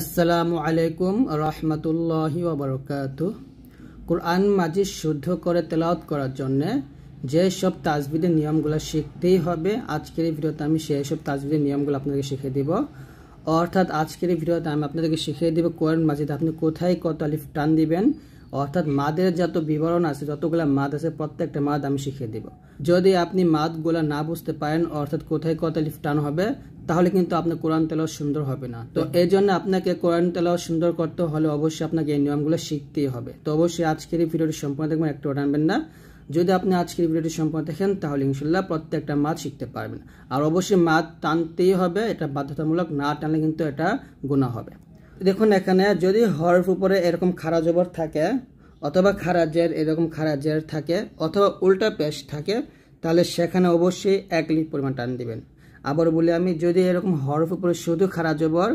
আসসালামু আলাইকুম রহমতুল্লাহি ওবরকাত কোরআন মাজিদ শুদ্ধ করে তেলাওত করার জন্য যেসব তাজবিদের নিয়মগুলো শিখতেই হবে আজকের এই ভিডিওতে আমি সেই সব তাজবিদের নিয়মগুলো আপনাদেরকে শিখিয়ে দিব অর্থাৎ আজকের এই ভিডিওতে আমি আপনাদেরকে শিখিয়ে দিব কোরআন মাজিদ আপনি কোথায় কত আলিফ টান দিবেন অর্থাৎ মাদের যত বিবরণ আছে যতগুলো মাদ আছে প্রত্যেকটা মাদ আমি শিখিয়ে দিব যদি আপনি মাদগুলা না বুঝতে পারেন অর্থাৎ কোথায় কত লিফ্ট টান হবে তাহলে কিন্তু আপনার কোরআন তেলাও সুন্দর হবে না তো হ্যাঁ। এই জন্য আপনাকে কোরআন তেলাও সুন্দর করতে হলে অবশ্যই আপনাকে এই নিয়মগুলো শিখতেই হবে তো অবশ্যই আজকের এই ভিডিওটি সম্পূর্ণ দেখবেন একটু আনবেন না যদি আপনি আজকের ভিডিওটি সম্পূর্ণ দেখেন তাহলে ইনশাল্লাহ প্রত্যেকটা মাছ শিখতে পারবেন আর অবশ্যই মাছ টানতেই হবে এটা বাধ্যতামূলক না টানলে কিন্তু এটা গুণা হবে দেখুন এখানে যদি হরফ উপরে এরকম খারা জবর থাকে অথবা খারা জের এরকম খারা জের থাকে অথবা উল্টা পেশ থাকে তাহলে সেখানে অবশ্যই এক লিট পরিমাণ টান দিবেন আবার বলি আমি যদি এরকম হরফ উপরে শুধু খারা জবর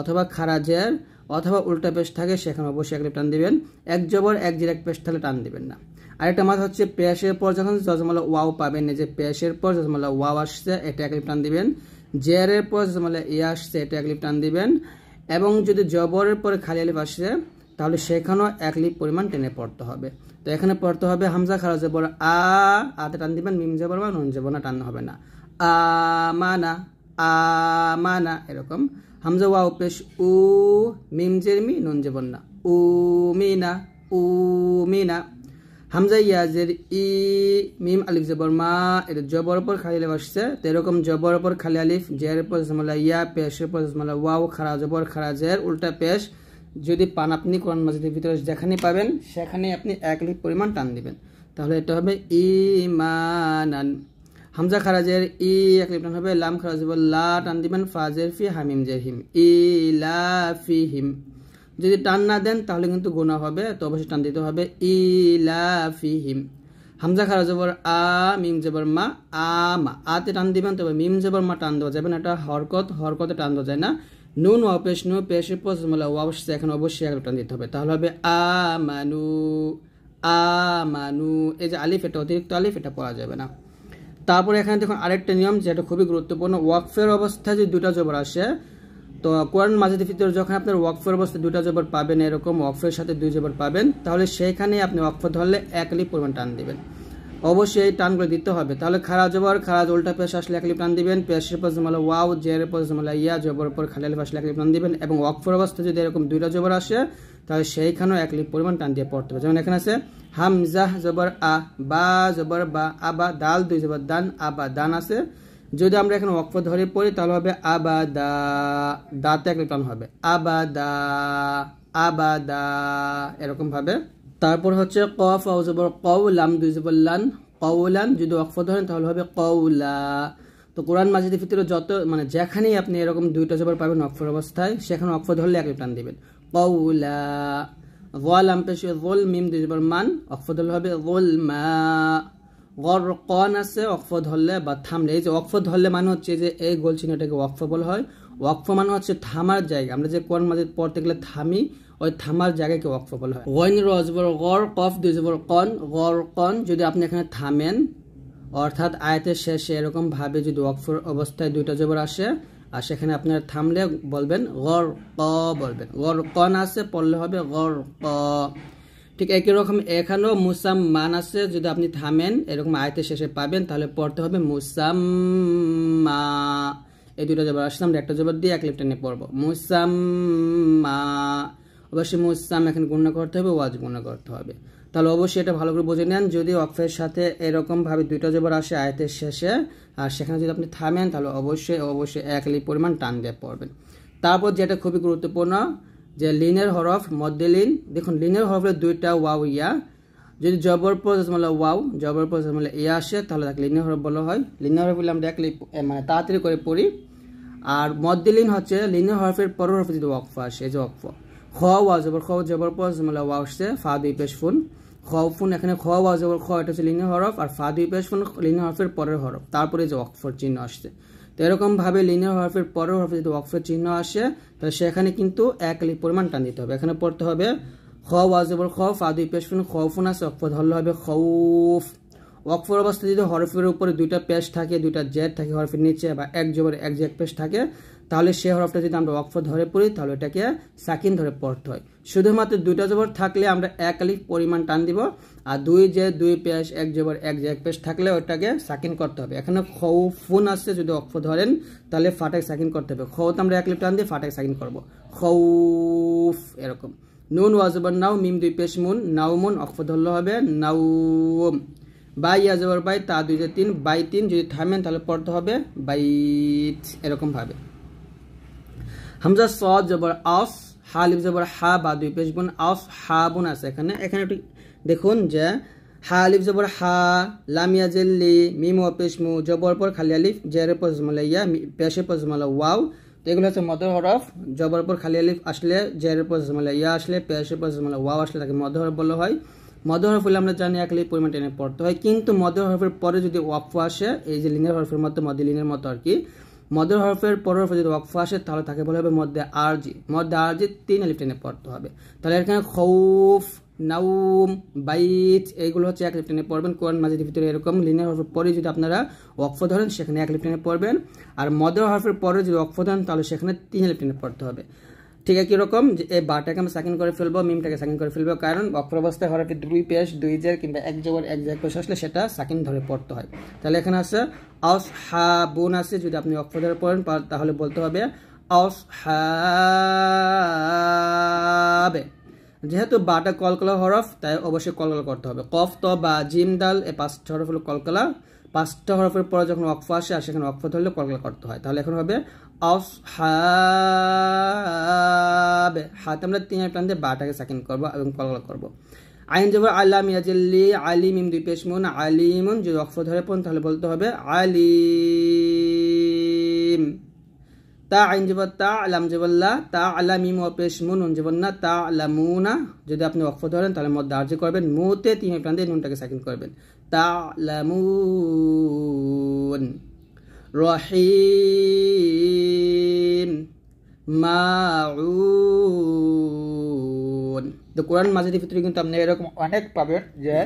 অথবা খারা জের অথবা উল্টা পেশ থাকে সেখানে অবশ্যই একটা টান দিবেন এক জবর এক জের এক পেশ তাহলে টান দিবেন না আরেকটা মাথা হচ্ছে পেশের পর যখন জজমালা ওয়াও পাবেন যে পেশের পর জজমালা ওয়াও আসছে এটা এক টান দিবেন জেয়ারের পর জজমালা এ আসছে এটা এক টান দিবেন এবং যদি জবরের পরে খালি আলিপ আসছে তাহলে সেখানেও এক লিপ পরিমাণ টেনে পড়তে হবে তো এখানে পড়তে হবে হামজা খারা জবর আ আতে টান দিবেন মিম জবর বা নুন জবর না টান হবে না আমানা আমানা এরকম হামজা ওয়া উপেশ উ মিম জের মি নুন জেবন না উ মিনা উ মিনা হামজা ইয়াজের ই মিম আলিফ জবর মা এর জবর ওপর খালি আলিফ আসছে তো এরকম জবর ওপর খালি আলিফ জের পর জমলা ইয়া পেশের পর জসমলা ওয়াও খারা জবর খারা জের উল্টা পেশ যদি পান আপনি কোরআন মাজিদের ভিতরে যেখানে পাবেন সেখানে আপনি এক লিখ পরিমাণ টান দিবেন তাহলে এটা হবে ইমানান হামজা খারাজের ই এক হবে লাম খারাজ হবে লা টান দিবেন ফাজের ফি হামিম জের হিম ই লা ফি হিম যদি টান না দেন তাহলে কিন্তু গুণা হবে তো অবশ্যই টান দিতে হবে ই লা ফি হিম হামজা খারাজ জবর আ মিম জবর মা আ মা আতে টান দিবেন তবে মিম জবর মা টান দেওয়া যাবে না এটা হরকত হরকতে টান দেওয়া যায় না নুন অপেশ নু পেশ পোসমলা অবশ্যই এখন অবশ্যই এক টান দিতে হবে তাহলে হবে আ মানু আ মানু এই যে আলিফ এটা অতিরিক্ত আলিফ এটা পড়া যাবে না তারপরে এখানে দেখুন আরেকটা নিয়ম যেটা খুবই গুরুত্বপূর্ণ ওয়াকফের অবস্থায় যে দুটা জবর আসে তো কোরআন মাঝে ভিতরে যখন আপনার ওয়াকফের অবস্থা দুটা জবর পাবেন এরকম ওয়াকফের সাথে দুই জবর পাবেন তাহলে সেইখানে আপনি ওয়াকফ ধরলে একলি পরিমাণ টান দেবেন অবশ্যই এই টানগুলো দিতে হবে তাহলে খারা জবর খারা উল্টা পেশ আসলে একলি টান দিবেন পেশের পর জমালা ওয়াও জের পর জমালা ইয়া জবর পর খালি পাশে আসলে একলি টান দিবেন এবং ওয়াকফের অবস্থা যদি এরকম দুইটা জবর আসে তাহলে সেইখানেও এক লিপ পরিমাণ টান দিয়ে পড়তে হবে যেমন এখানে আছে হামজাহ জবর আ বা জবর বা আবা দাল দুই জবর দান আবা দান আছে যদি আমরা এখানে অক্ষ ধরে পড়ি তাহলে হবে আবা দা দাতে এক টান হবে আবা দা আবা দা এরকমভাবে তারপর হচ্ছে কফ জবর ক লাম দুই জবর লান কৌলান যদি অক্ষ ধরেন তাহলে হবে কৌলা তো কোরআন মাজিদের ভিতরে যত মানে যেখানেই আপনি এরকম দুইটা জবর পাবেন অক্ষর অবস্থায় সেখানে অক্ষ ধরলে এক টান দেবেন কৌলা জল আমপেশে জল মিম দুইবার মান অকফদ হবে জল মা গরকন আছে অকফ ধরলে বা থামলে এই যে অকফ ধরলে মানে হচ্ছে যে এই গোল চিহ্নটাকে ওয়াকফ বলা হয় ওয়াকফ মানে হচ্ছে থামার জায়গা আমরা যে কোন মাঝে পড়তে গেলে থামি ওই থামার জায়গাকে ওয়াকফ বলা হয় ওয়াইন রজবর গর কফ দুই জবর কন গর কন যদি আপনি এখানে থামেন অর্থাৎ আয়াতের শেষে ভাবে যদি ওয়াকফর অবস্থায় দুইটা জবর আসে আর সেখানে আপনার থামলে বলবেন গর ক বলবেন গর না আছে পড়লে হবে গর ক ঠিক একই রকম এখানেও মুসাম মান আছে যদি আপনি থামেন এরকম আয়তে শেষে পাবেন তাহলে পড়তে হবে মুসাম্মা এই দুটো জবর আসলাম একটা জবর দিয়ে এক লিপটা নিয়ে পড়বো মা অবশ্যই মুসাম এখানে গুণনা করতে হবে ওয়াজ গুণনা করতে হবে তাহলে অবশ্যই এটা ভালো করে বুঝে নেন যদি অক্ফের সাথে এরকমভাবে দুইটা জবর আসে আয়তের শেষে আর সেখানে যদি আপনি থামেন তাহলে অবশ্যই অবশ্যই এক লি পরিমাণ টান দিয়ে পড়বেন তারপর যেটা খুবই গুরুত্বপূর্ণ যে লিনের হরফ মধ্যে লিন দেখুন লিনের হরফের দুইটা ওয়াও ইয়া যদি জবর মানে ওয়াও জবর মানে ইয়া আসে তাহলে তাকে লিনের হরফ বলা হয় লিনের হরফ বলে আমরা এক মানে তাড়াতাড়ি করে পড়ি আর মদ্দিলিন হচ্ছে লিনের হরফের পর হরফে যদি ওয়াকফ আসে এই যে ওয়াকফ খ ওয়া জবর খ জবর পর মানে ওয়া আসছে ফা দুই পেশ ফুন খ ফুন এখানে খ ওয়া জবর খ এটা হচ্ছে লিন হরফ আর ফা দুই পেশ ফুন লিন হরফের পরের হরফ তারপরে যে অক্ষর চিহ্ন আসছে তো এরকমভাবে লিনিয়ার হরফের পরের হরফে যদি ওয়াকফের চিহ্ন আসে তাহলে সেখানে কিন্তু এক লিপ পরিমাণ টান দিতে হবে এখানে পড়তে হবে খ ওয়াজেবল খ ফা দুই পেশ ফুন খফুন আছে অক্ফ ধরলে হবে খৌফ ওয়াকফর অবস্থায় যদি হরফের উপরে দুইটা পেশ থাকে দুইটা জেড থাকে হরফের নিচে বা এক জবর এক জেড পেশ থাকে তাহলে সে হরফটা যদি আমরা অক্ষর ধরে পড়ি তাহলে এটাকে সাকিন ধরে পড়তে হয় শুধুমাত্র দুইটা জবর থাকলে আমরা এক আলিফ পরিমাণ টান দিব আর দুই যে দুই পেশ এক জবর এক যে এক পেশ থাকলে ওটাকে সাকিন করতে হবে এখানে খৌ ফুন আসছে যদি অক্ষর ধরেন তাহলে ফাটাক সাকিন করতে হবে খৌ তো আমরা এক লিফ টান দিয়ে ফাটাক সাকিন করবো খৌফ এরকম নুন ওয়াজবর নাও মিম দুই পেশ মুন নাও মুন অক্ষ ধরলে হবে নাও বাই ইয়াজবর বাই তা দুই তিন বাই তিন যদি থামেন তাহলে পড়তে হবে বাইত এরকমভাবে হামজা সদ জবর আস হা লিফ জবর হা বা দুই পেশ বোন আস হা বোন আছে এখানে এখানে একটু দেখুন যে হা আলিফ জবর হা লামিয়া জেল্লি মিম ও পেশমু জবর পর খালি আলিফ জের পজমলা ইয়া পেশে পজমলা ওয়াও তো এগুলো হচ্ছে মদর হরফ জবর পর খালি আলিফ আসলে জের পজমলা ইয়া আসলে পেশে পজমলা ওয়াও আসলে তাকে মদর হরফ বলা হয় মদর হরফ হলে আমরা জানি একলি পরিমাণ টেনে পড়তে হয় কিন্তু মদর হরফের পরে যদি ওয়াফ আসে এই যে লিঙ্গের হরফের মতো মদিলিনের মতো আর কি মদের হরফের পরের হরফে যদি ওয়াকফা আসে তাহলে তাকে বলা হবে মধ্যে আরজি মধ্যে আরজি তিন আলিফ টেনে পড়তে হবে তাহলে এখানে খৌফ নাউম বাইচ এইগুলো হচ্ছে এক লিফটেনে পড়বেন কোরআন মাজিদের ভিতরে এরকম লিনিয়ার হরফের পরে যদি আপনারা ওয়াকফ ধরেন সেখানে এক লিফটেনে পড়বেন আর মদের হরফের পরে যদি ওয়াকফ ধরেন তাহলে সেখানে তিন লিফটেনে পড়তে হবে ঠিক আছে কিরকম যে এই বাটাকে আমরা সেকেন্ড করে ফেলবো মিমটাকে সেকেন্ড করে ফেলবো কারণ অক্ষর অবস্থায় হরফে দুই পেশ দুই জের কিংবা এক জবর এক জায়গা পেশ আসলে সেটা সেকেন্ড ধরে পড়তে হয় তাহলে এখানে আছে আউস হা বোন আছে যদি আপনি অক্ষর ধরে পড়েন তাহলে বলতে হবে আউস হাবে যেহেতু বাটা কলকলা হরফ তাই অবশ্যই কলকলা করতে হবে কফ ত বা জিম দাল এ পাঁচটা হরফ হলো কলকলা পাঁচটা হরফের পরে যখন অক্ফ আসে আর সেখানে অক্ফ ধরলে কলকাল করতে হয় তাহলে এখন হবে আস হাবে হাতে আমরা তিন টান দিয়ে বাটাকে সাকিন করবো এবং কলকাল করবো আইন জবর আল্লাহ ইয়াজাল্লি আলিম ইম দুই পেশমুন আলিমন যদি অক্ষ ধরে পন তাহলে বলতে হবে আলিম তা আইন জবর তা আলাম জবল্লা তা আলাম ইম অপেশ মুন উন জবন্না তা আলামুনা যদি আপনি অক্ষ ধরেন তাহলে মদ দার্য করবেন মুতে তিমে প্রান্তে নুনটাকে সাকিন করবেন তা আলামুন রহিম মাউন তো কোরআন মাজিদের ভিতরে কিন্তু আপনি এরকম অনেক পাবেন যে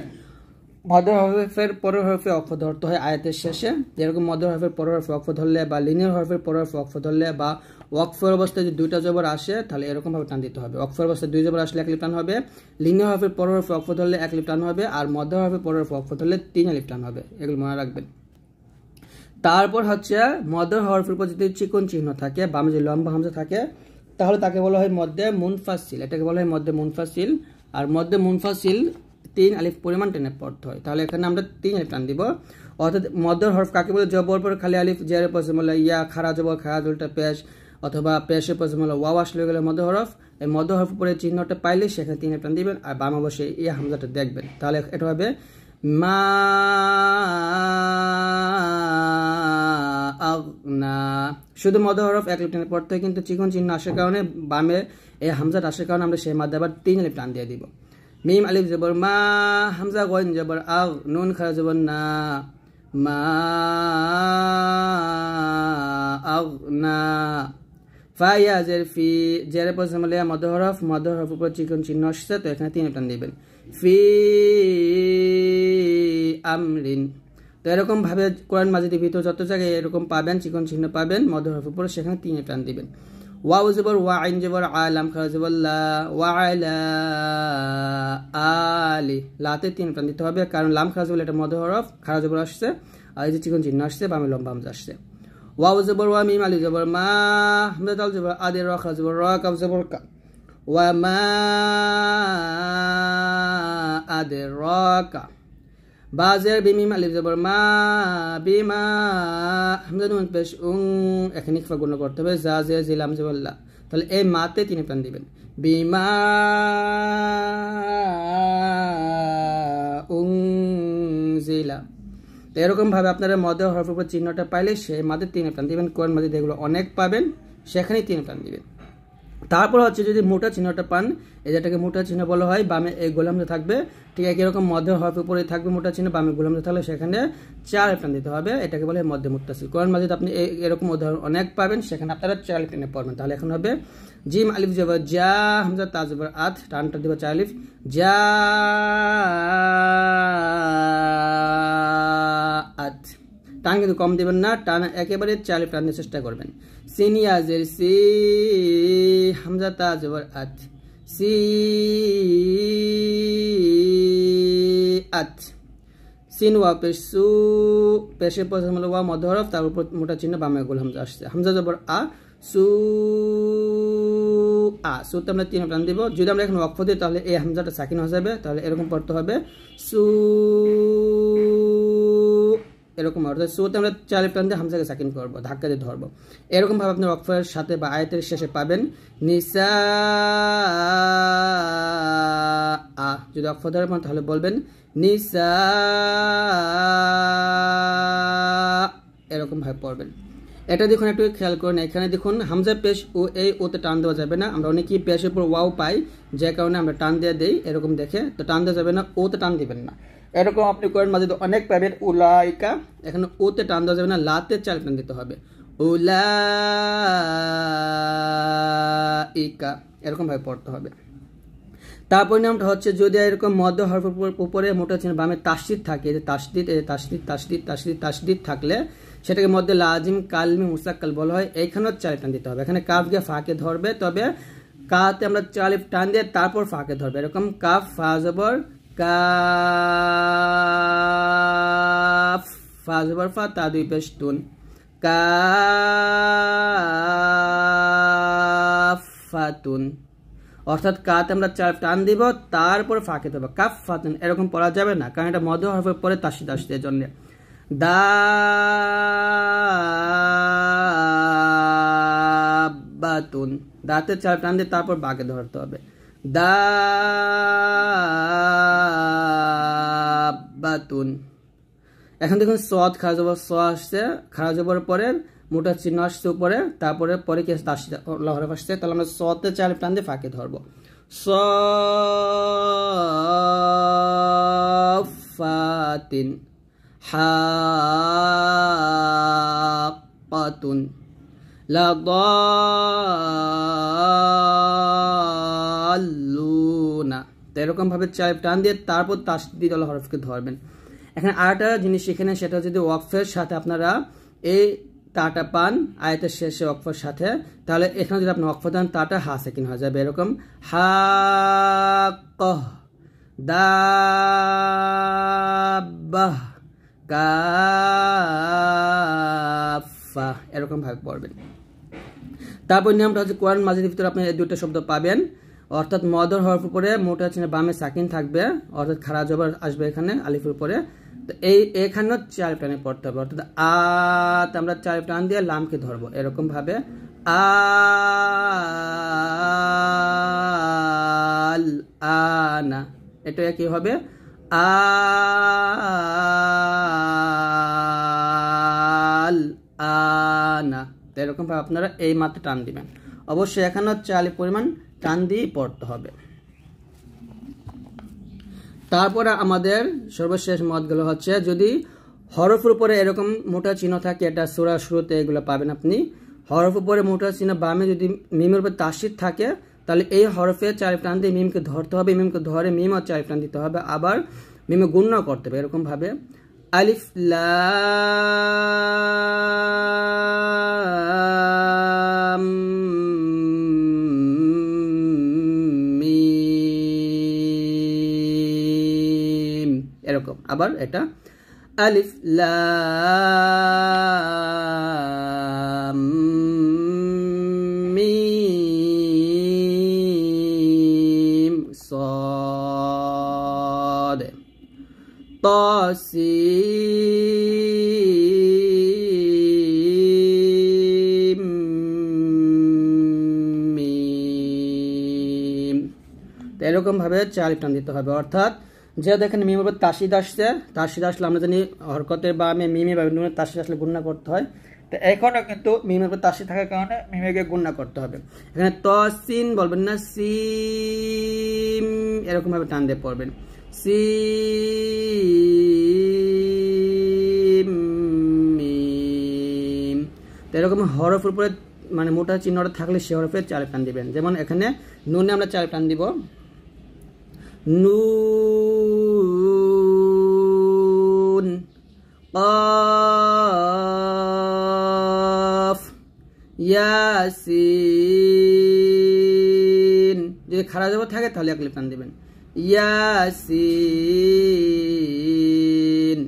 মদর হরফের পরের হরফে অক্ষ ধরতে হয় আয়াতের শেষে যেরকম মদর হরফের পরের হরফে অক্ষ ধরলে বা লিনিয়ার হরফের পরের হরফে অক্ষ ধরলে বা অক্ষর অবস্থায় যদি দুইটা জবর আসে তাহলে এরকমভাবে টান দিতে হবে অক্ষর অবস্থায় দুই জবর আসলে এক লিপ্টান হবে লিনিয়ার হরফের পরের হরফে অক্ষ ধরলে এক লিপ্টান হবে আর মদর হরফের পরের হরফে অক্ষ ধরলে তিন লিপ্টান হবে এগুলো মনে রাখবেন তারপর হচ্ছে মদর হরফের উপর যদি চিকন চিহ্ন থাকে বা যদি লম্বা হামজা থাকে তাহলে তাকে বলা হয় মধ্যে মুনফাসিল এটাকে বলা হয় মধ্যে মুনফাসিল আর মধ্যে মুনফাসিল তিন আলিফ পরিমাণ টেনে পড়তে হয় তাহলে এখানে আমরা তিন আলিফ টান দিব অর্থাৎ মদর হরফ কাকে বলে জবর পর খালি আলিফ জিয়ার জিয়ারে পশ্চিমলা ইয়া খারা জবর খারা জলটা পেশ অথবা পেশের পেশে পশ্চিমলা ওয়া আসলে গেলে মদর হরফ এই মদর হরফ পরে চিহ্নটা পাইলে সেখানে তিন আলিফ টান দিবেন আর বাম অবশ্যই ইয়া হামজাটা দেখবেন তাহলে এটা হবে মা না শুধু মদ হরফ এক লিপ টানে পড়তে হয় কিন্তু চিকন চিহ্ন আসার কারণে বামে এই হামজাট আসার কারণে আমরা সেই মাধ্যমে আবার তিন লিপ টান দিয়ে দিব মিম আলিফ জবর মা হামজা গোয়েন জবর আগ নুন খা জবর না মা আগ না ফাইয়া জের ফি জের পশ্চিমালিয়া মধ্যহরফ মধ্যহরফ উপর চিকন চিহ্ন আসছে তো এখানে তিন টান দিবেন ফি আমরিন তো ভাবে কোরআন মাজিদের ভিতর যত জায়গায় এরকম পাবেন চিকন চিহ্ন পাবেন মধ্যহরফ উপর সেখানে তিন টান দিবেন ওয়া জবর ওয়া আইন জবর আলাম খাজবর লা ওয়া আলা আলি লাতে তিন প্রাণ দিতে হবে কারণ লাম খারাজ বলে এটা মধ্য হরফ খারাজ জবর আসছে আর এই যে চিকন চিহ্ন আসছে বামে লম্বা আমজ আসছে ওয়া জবর ওয়া মিম আলি জবর মা আহমেদ আল জবর আদি র খারাজ জবর র কাব জবর কা ওয়া মা আদি র কা বাজের বিমিম আলিফ জবর মা বিমা হামজানুন পেশ উং এখানে ইকফা গুণ করতে হবে জা জে জিলাম জবাল্লা তাহলে এই মাতে তিনি প্রাণ দিবেন বিমা উং জিলা এরকমভাবে আপনারা মদের হরফের উপর চিহ্নটা পাইলে সে মাদের তিনি প্রাণ দিবেন কোন মাদিদ এগুলো অনেক পাবেন সেখানেই তিনি প্রাণ দিবেন তারপর হচ্ছে যদি মোটা চিহ্নটা পান এই যেটাকে মোটা চিহ্ন বলা হয় বামে এই যে থাকবে ঠিক একই রকম মধ্য হাফ উপরে থাকবে মোটা চিহ্ন বামে যে থাকলে সেখানে চার টান দিতে হবে এটাকে বলে মধ্যে মুত্তাসিল কোরআন মাজিদ আপনি এরকম উদাহরণ অনেক পাবেন সেখানে আপনারা চার টেনে পড়বেন তাহলে এখন হবে জিম আলিফ জব জা হামজা তাজবর আত টানটা দেবে চার আলিফ জা আত টান কিন্তু কম দেবেন না টান একেবারে চার টানের চেষ্টা করবেন সিনিয়াজের সি همزة زبر أت سي أت সিন ওয়া পেশু পেশে পর হলো ওয়া মধ্যরফ তার উপর মোটা চিহ্ন বামে গোল হামজা আসছে হামজা জবর আ সু আ সুতে আমরা তিন টান দিব যদি আমরা এখন ওয়াকফ দিই তাহলে এই হামজাটা সাকিন হয়ে যাবে তাহলে এরকম পড়তে হবে সু এরকম অর্থাৎ সুতে আমরা চারে প্রান্তে হামজাকে সাকিন করবো ধাক্কা দিয়ে ধরবো এরকমভাবে আপনার অক্ষরের সাথে বা আয়তের শেষে পাবেন নিসা আ যদি অক্ষর ধরে পান তাহলে বলবেন নিসা এরকমভাবে পড়বেন এটা দেখুন একটু খেয়াল করেন এখানে দেখুন হামজা পেশ ও এই ওতে টান দেওয়া যাবে না আমরা অনেকেই পেশের উপর ওয়াও পাই যে কারণে আমরা টান দিয়ে দিই এরকম দেখে তো টান দেওয়া যাবে না ওতে টান দিবেন না এরকম আপনি করেন মাঝে অনেক পাবেন উলাইকা এখানে ওতে টান দেওয়া যাবে না লাতে চাল টান দিতে হবে উলাইকা এরকমভাবে পড়তে হবে তার পরিণামটা হচ্ছে যদি এরকম মধ্য হরফের উপরে মোটা চিহ্ন বামে তাসদিদ থাকে যে তাসদিদ তাসদিদ তাসদিদ তাসদিদ তাসদিদ থাকলে সেটাকে মধ্যে লাজিম কালমি মুসাক্কাল বলা হয় এইখানেও চাল টান দিতে হবে এখানে কাফ গিয়ে ফাঁকে ধরবে তবে কাতে আমরা চালিফ টান দিয়ে তারপর ফাঁকে ধরবে এরকম কাফ ফাজবর কাফ ফা জবর ফা তা দুই পেশ কাফাতুন অর্থাৎ কাতে আমরা চার টান দিব তারপর ফাঁকে দেবো কাফ ফাতুন এরকম পড়া যাবে না কারণ এটা মধ্য হরফের পরে তাসি তাসিতে জন্য দাতুন দাঁতে চার টান দিয়ে তারপর বাঘে ধরতে হবে দাবাতুন এখন দেখুন সদ খারাজ হবার স আসছে খারাজ হবার পরে মোটা চিহ্ন আসছে উপরে তারপরে পরে কি আসছে লহরে আসছে তাহলে আমরা সতে চার প্রাণ দিয়ে ফাঁকে ধরবো সফাতিন হাপাতুন লাদ দাল্লুনা তো এরকমভাবে চাপ টান দিয়ে তারপর তাস দিয়ে আল হরফকে ধরবেন এখানে আরেকটা জিনিস এখানে সেটা যদি ওয়াকফের সাথে আপনারা এই তাটা পান আয়তের শেষে অক্ষর সাথে তাহলে এখানে যদি আপনি অক্ষর দেন তাটা হা সেকিন হয়ে যাবে এরকম হা কহ দাহ কাফা এরকমভাবে পড়বেন তারপর নিয়মটা হচ্ছে কোরআন মাঝের ভিতরে আপনি এই দুটো শব্দ পাবেন অর্থাৎ মদর হওয়ার উপরে মোটা আছে বামে সাকিন থাকবে অর্থাৎ খারাপ জবর আসবে এখানে আলিফের উপরে তো এই এখানেও চার টানে পড়তে হবে অর্থাৎ আত আমরা চার টান দিয়ে লামকে ধরবো এরকমভাবে আল আনা এটা কি হবে আল আনা এরকমভাবে আপনারা এই মাত্র টান দিবেন অবশ্যই এখানেও চালের পরিমাণ টান দিয়ে পড়তে হবে তারপরে আমাদের সর্বশেষ মতগুলো হচ্ছে যদি হরফের উপরে এরকম মোটা চিহ্ন থাকে এটা সোরা শুরুতে এগুলো পাবেন আপনি হরফ উপরে মোটা চিহ্ন বামে যদি মিমের উপরে তাসির থাকে তাহলে এই হরফে চার প্রাণ দিয়ে মিমকে ধরতে হবে মিমকে ধরে মিম আর চার প্রাণ দিতে হবে আবার মিমে গুণ্য করতে হবে এরকমভাবে আলিফ লা এরকম আবার এটা আলিফ লাম মিম এরকম ভাবে চার টান দিতে হবে অর্থাৎ যে দেখেন মিমের উপর তাসিদ আসছে তাসিদ আসলে আমরা জানি হরকতে বা আমি মিমে বা নুনের তাসিদ আসলে গুণনা করতে হয় তো এখনও কিন্তু মিমের উপর তাসি থাকার কারণে মিমেকে গুণনা করতে হবে এখানে তসিন বলবেন না সি এরকমভাবে টান দিয়ে পড়বেন সি তো এরকম হরফের উপরে মানে মোটা চিহ্নটা থাকলে সে হরফের চার টান দিবেন যেমন এখানে নুনে আমরা চার টান দিব নুন কফ ইয়াসিন যদি খারাপ জবর থাকে তাহলে এক লিপটান দেবেন ইয়াসিন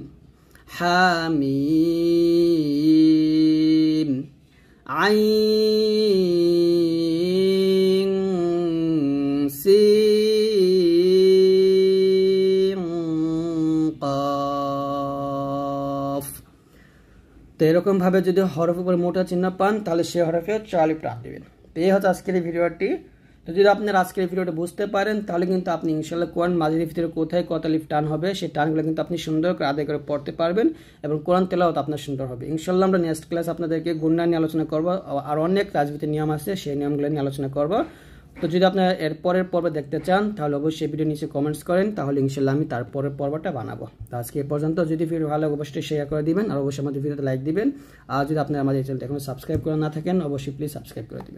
হামিম আইন ভাবে যদি হরফ উপরে মোটা চিহ্ন পান তাহলে সে হরফে চালি প্রাণ দেবেন তো এই হচ্ছে আজকের এই ভিডিওটি তো যদি আপনার আজকের এই ভিডিওটা বুঝতে পারেন তাহলে কিন্তু আপনি ইনশাল্লাহ কোরআন মাজিদের ভিতরে কোথায় কত লিফ টান হবে সেই টানগুলো কিন্তু আপনি সুন্দর করে আদায় করে পড়তে পারবেন এবং কোরআন তেলাও আপনার সুন্দর হবে ইনশাল্লাহ আমরা নেক্সট ক্লাস আপনাদেরকে গুন্না নিয়ে আলোচনা করবো আর অনেক রাজনীতির নিয়ম আছে সেই নিয়মগুলো নিয়ে আলোচনা করবো তো যদি আপনারা এর পরের দেখতে চান তাহলে অবশ্যই ভিডিও নিচে কমেন্টস করেন তাহলে ইনশাল্লাহ আমি তার পরের পর্বটা বানাবো তো আজকে এ পর্যন্ত যদি ভিডিও ভালো লাগে অবশ্যই শেয়ার করে দিবেন আর অবশ্যই আমাদের ভিডিওতে লাইক দিবেন আর যদি আপনারা আমাদের চ্যানেলটা এখনো সাবস্ক্রাইব করে না থাকেন অবশ্যই প্লিজ সাবস্ক্রাইব করে দিবেন